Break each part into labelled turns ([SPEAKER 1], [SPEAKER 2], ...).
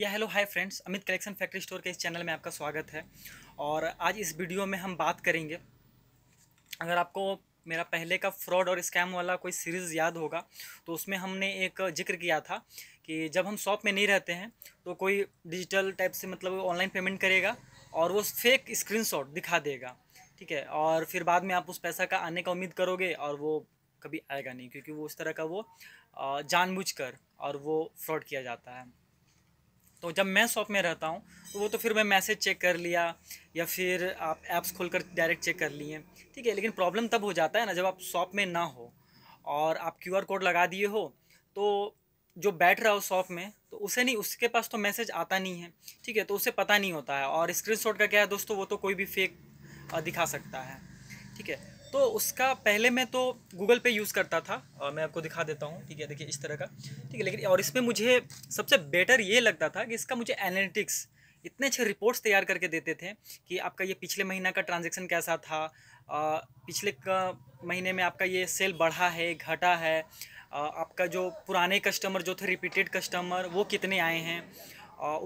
[SPEAKER 1] या hello hi friends Amit Collection Factory Store के इस चैनल में आपका स्वागत है और आज इस वीडियो में हम बात करेंगे अगर आपको मेरा पहले का फ्रॉड और स्कैम वाला कोई सीरीज़ याद होगा तो उसमें हमने एक जिक्र किया था कि जब हम शॉप में नहीं रहते हैं तो कोई डिजिटल टाइप से मतलब ऑनलाइन पेमेंट करेगा और वो फेक स्क्रीन दिखा देगा ठीक है और फिर बाद में आप उस पैसा का आने का उम्मीद करोगे और वो कभी आएगा नहीं क्योंकि वो उस तरह का वो जानबूझ कर और वो फ्रॉड किया जाता है तो जब मैं शॉप में रहता हूँ तो वो तो फिर मैं मैसेज चेक कर लिया या फिर आप ऐप्स खोल कर डायरेक्ट चेक कर लिए ठीक है लेकिन प्रॉब्लम तब हो जाता है ना जब आप शॉप में ना हो और आप क्यू कोड लगा दिए हो तो जो बैठ रहा हो शॉप में तो उसे नहीं उसके पास तो मैसेज आता नहीं है ठीक है तो उसे पता नहीं होता है और स्क्रीनशॉट का क्या है दोस्तों वो तो कोई भी फेक दिखा सकता है ठीक है तो उसका पहले मैं तो गूगल पे यूज़ करता था और मैं आपको दिखा देता हूँ ठीक है देखिए इस तरह का ठीक है लेकिन और इसमें मुझे सबसे बेटर ये लगता था कि इसका मुझे एनालिटिक्स इतने अच्छे रिपोर्ट्स तैयार करके देते थे कि आपका ये पिछले महीना का ट्रांजेक्शन कैसा था आ, पिछले महीने में आपका ये सेल बढ़ा है घटा है आ, आपका जो पुराने कस्टमर जो थे रिपीटेड कस्टमर वो कितने आए हैं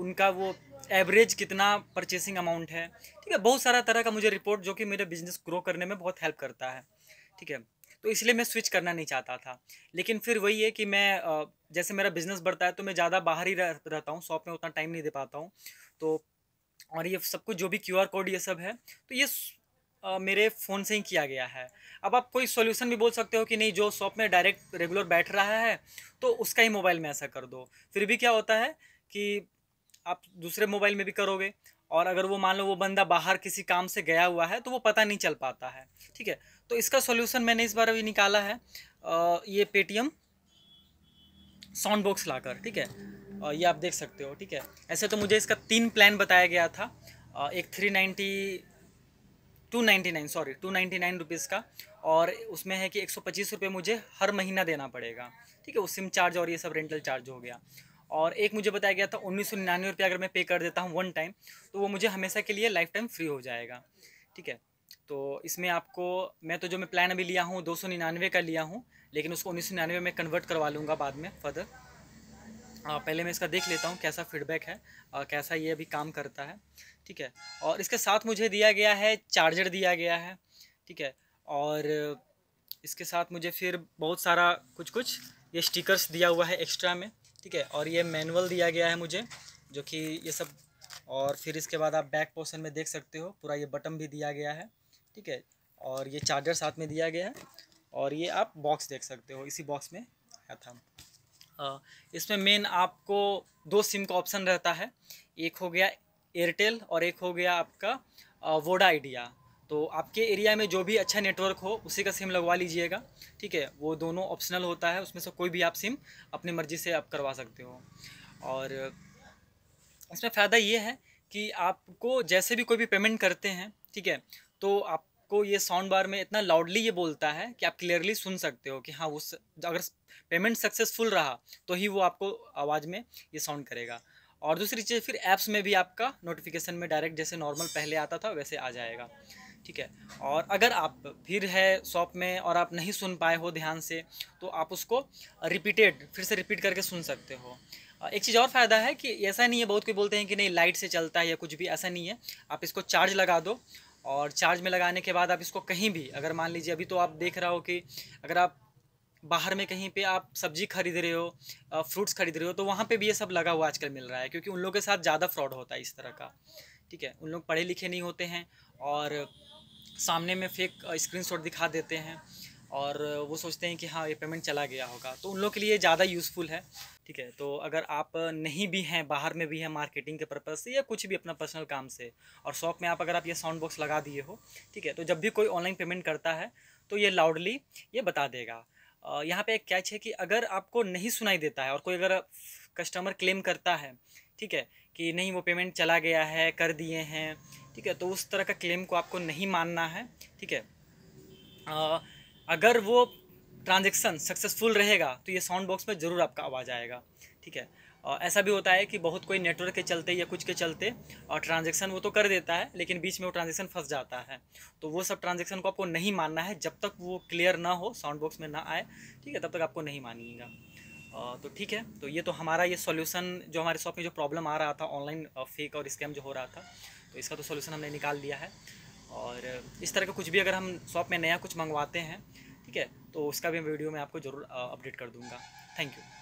[SPEAKER 1] उनका वो एवरेज कितना परचेसिंग अमाउंट है ठीक है बहुत सारा तरह का मुझे रिपोर्ट जो कि मेरे बिजनेस ग्रो करने में बहुत हेल्प करता है ठीक है तो इसलिए मैं स्विच करना नहीं चाहता था लेकिन फिर वही है कि मैं जैसे मेरा बिजनेस बढ़ता है तो मैं ज़्यादा बाहर ही रहता हूँ शॉप में उतना टाइम नहीं दे पाता हूँ तो और ये सब कुछ जो भी क्यू कोड ये सब है तो ये मेरे फ़ोन से ही किया गया है अब आप कोई सॉल्यूशन भी बोल सकते हो कि नहीं जो शॉप में डायरेक्ट रेगुलर बैठ रहा है तो उसका ही मोबाइल में ऐसा कर दो फिर भी क्या होता है कि आप दूसरे मोबाइल में भी करोगे और अगर वो मान लो वो बंदा बाहर किसी काम से गया हुआ है तो वो पता नहीं चल पाता है ठीक है तो इसका सोल्यूशन मैंने इस बार अभी निकाला है ये पेटीएम साउंड बॉक्स लाकर ठीक है ये आप देख सकते हो ठीक है ऐसे तो मुझे इसका तीन प्लान बताया गया था एक three ninety two ninety nine sorry two ninety nine rupees का और उसमें है कि एक सौ पच्चीस रुपये मुझे हर महीना देना पड़ेगा ठीक है वो सिम चार्ज और ये सब रेंटल चार्ज हो गया और एक मुझे बताया गया था उन्नीस सौ निन्यानवे रुपया अगर मैं पे कर देता हूँ वन टाइम तो वो मुझे हमेशा के लिए लाइफ टाइम फ्री हो जाएगा ठीक है तो इसमें आपको मैं तो जो मैं प्लान अभी लिया हूँ दो सौ निन्यानवे का लिया हूँ लेकिन उसको उन्नीस सौ निन्यानवे में कन्वर्ट करवा लूँगा बाद में फर्दर पहले मैं इसका देख लेता हूँ कैसा फीडबैक है और कैसा ये अभी काम करता है ठीक है और इसके साथ मुझे दिया गया है चार्जर दिया गया है ठीक है और इसके साथ मुझे फिर बहुत सारा कुछ कुछ ये स्टिकर्स दिया हुआ है एक्स्ट्रा में ठीक है और ये मैनुअल दिया गया है मुझे जो कि ये सब और फिर इसके बाद आप बैक पोर्सन में देख सकते हो पूरा ये बटन भी दिया गया है ठीक है और ये चार्जर साथ में दिया गया है और ये आप बॉक्स देख सकते हो इसी बॉक्स में आया था इसमें मेन आपको दो सिम का ऑप्शन रहता है एक हो गया एयरटेल और एक हो गया आपका वोडा आइडिया तो आपके एरिया में जो भी अच्छा नेटवर्क हो उसी का सिम लगवा लीजिएगा ठीक है वो दोनों ऑप्शनल होता है उसमें से कोई भी आप सिम अपनी मर्ज़ी से आप करवा सकते हो और इसमें फ़ायदा ये है कि आपको जैसे भी कोई भी पेमेंट करते हैं ठीक है तो आपको ये साउंड बार में इतना लाउडली ये बोलता है कि आप क्लियरली सुन सकते हो कि हाँ उस अगर पेमेंट सक्सेसफुल रहा तो ही वो आपको आवाज़ में ये साउंड करेगा और दूसरी चीज़ फिर ऐप्स में भी आपका नोटिफिकेशन में डायरेक्ट जैसे नॉर्मल पहले आता था वैसे आ जाएगा ठीक है और अगर आप फिर है शॉप में और आप नहीं सुन पाए हो ध्यान से तो आप उसको रिपीटेड फिर से रिपीट करके सुन सकते हो एक चीज़ और फ़ायदा है कि ऐसा नहीं है बहुत कोई बोलते हैं कि नहीं लाइट से चलता है या कुछ भी ऐसा नहीं है आप इसको चार्ज लगा दो और चार्ज में लगाने के बाद आप इसको कहीं भी अगर मान लीजिए अभी तो आप देख रहा हो कि अगर आप बाहर में कहीं पे आप सब्जी खरीद रहे हो फ्रूट्स खरीद रहे हो तो वहाँ पे भी ये सब लगा हुआ आजकल मिल रहा है क्योंकि उन लोगों के साथ ज़्यादा फ्रॉड होता है इस तरह का ठीक है उन लोग पढ़े लिखे नहीं होते हैं और सामने में फेक स्क्रीनशॉट दिखा देते हैं और वो सोचते हैं कि हाँ ये पेमेंट चला गया होगा तो उन लोग के लिए ज़्यादा यूज़फुल है ठीक है तो अगर आप नहीं भी हैं बाहर में भी हैं मार्केटिंग के पर्पज़ से या कुछ भी अपना पर्सनल काम से और शॉप में आप अगर आप ये साउंड बॉक्स लगा दिए हो ठीक है तो जब भी कोई ऑनलाइन पेमेंट करता है तो ये लाउडली ये बता देगा यहाँ पर एक कैच है कि अगर आपको नहीं सुनाई देता है और कोई अगर कस्टमर क्लेम करता है ठीक है कि नहीं वो पेमेंट चला गया है कर दिए हैं ठीक है तो उस तरह का क्लेम को आपको नहीं मानना है ठीक है अगर वो ट्रांजेक्शन सक्सेसफुल रहेगा तो ये साउंड बॉक्स में ज़रूर आपका आवाज़ आएगा ठीक है और ऐसा भी होता है कि बहुत कोई नेटवर्क के चलते या कुछ के चलते और ट्रांजेक्शन वो तो कर देता है लेकिन बीच में वो ट्रांजेक्शन फंस जाता है तो वो सब ट्रांजेक्शन को आपको नहीं मानना है जब तक वो क्लियर ना हो साउंड बॉक्स में ना आए ठीक है तब तक आपको नहीं मानिएगा तो ठीक है तो ये तो हमारा ये सोल्यूशन जो हमारे शॉप में जो प्रॉब्लम आ रहा था ऑनलाइन फेक और स्कैम जो हो रहा था तो इसका तो सोल्यूशन हमने निकाल दिया है और इस तरह का कुछ भी अगर हम शॉप में नया कुछ मंगवाते हैं ठीक है तो उसका भी वीडियो में आपको ज़रूर अपडेट कर दूँगा थैंक यू